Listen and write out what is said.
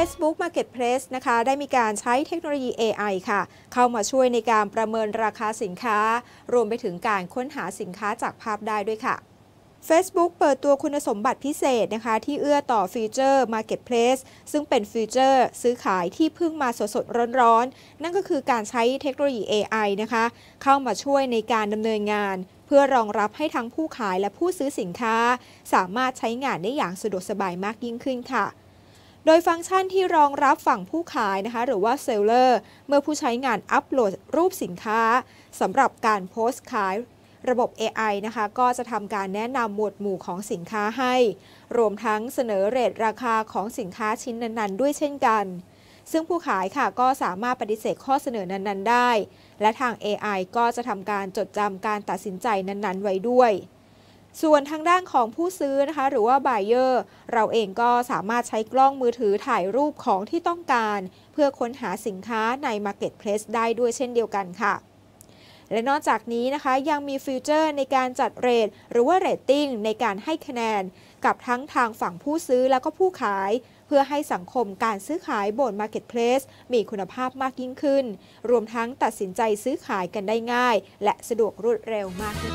Facebook Marketplace นะคะ ได้มีการใช้เทคโนโลยี AI ค่ะ เข้ามาช่วยในการประเมินราคาสินค้า รวมไปถึงการค้นหาสินค้าจากภาพได้ด้วยค่ะ Facebook เปิดตัวคุณสมบัติพิเศษนะคะ ที่เอื้อต่อฟีเจอร์ Marketplace ซึ่งเป็นฟีเจอร์ซื้อขายที่เพิ่งมาสดสดร้อนๆ นั่นก็คือการใช้เทคโนโลยี AI นะคะ เข้ามาช่วยในการดำเนินงาน เพื่อรองรับให้ทั้งผู้ขายและผู้ซื้อสินค้า สามารถใช้งานได้อย่างสะดวกสบายมากยิ่งขึ้นค่ะโดยฟังก์ชันที่รองรับฝั่งผู้ขายนะคะหรือว่าเซลเลอร์เมื่อผู้ใช้งานอัปโหลดรูปสินค้าสำหรับการโพสต์ขายระบบ AI นะคะก็จะทำการแนะนำหมวดหมู่ของสินค้าให้ รวมทั้งเสนอเรทราคาของสินค้าชิ้นนั้น ๆ ด้วยเช่นกัน ซึ่งผู้ขายค่ะก็สามารถปฏิเสธข้อเสนอนั้น ๆ ได้ และทาง AI ก็จะทำการจดจำการตัดสินใจนั้นๆ ไว้ด้วยส่วนทางด้านของผู้ซื้อนะคะหรือว่าบายเออร์เราเองก็สามารถใช้กล้องมือถือถ่ายรูปของที่ต้องการ เพื่อค้นหาสินค้าใน Marketplace ได้ด้วยเช่นเดียวกันค่ะ และนอกจากนี้นะคะยังมีฟิวเจอร์ในการจัดเรทหรือว่าเรตติ้งในการให้คะแนน กับทั้งทางฝั่งผู้ซื้อแล้วก็ผู้ขาย เพื่อให้สังคมการซื้อขายบน Marketplace มีคุณภาพมากยิ่งขึ้น รวมทั้งตัดสินใจซื้อขายกันได้ง่าย และสะดวกรวดเร็วมากขึ้น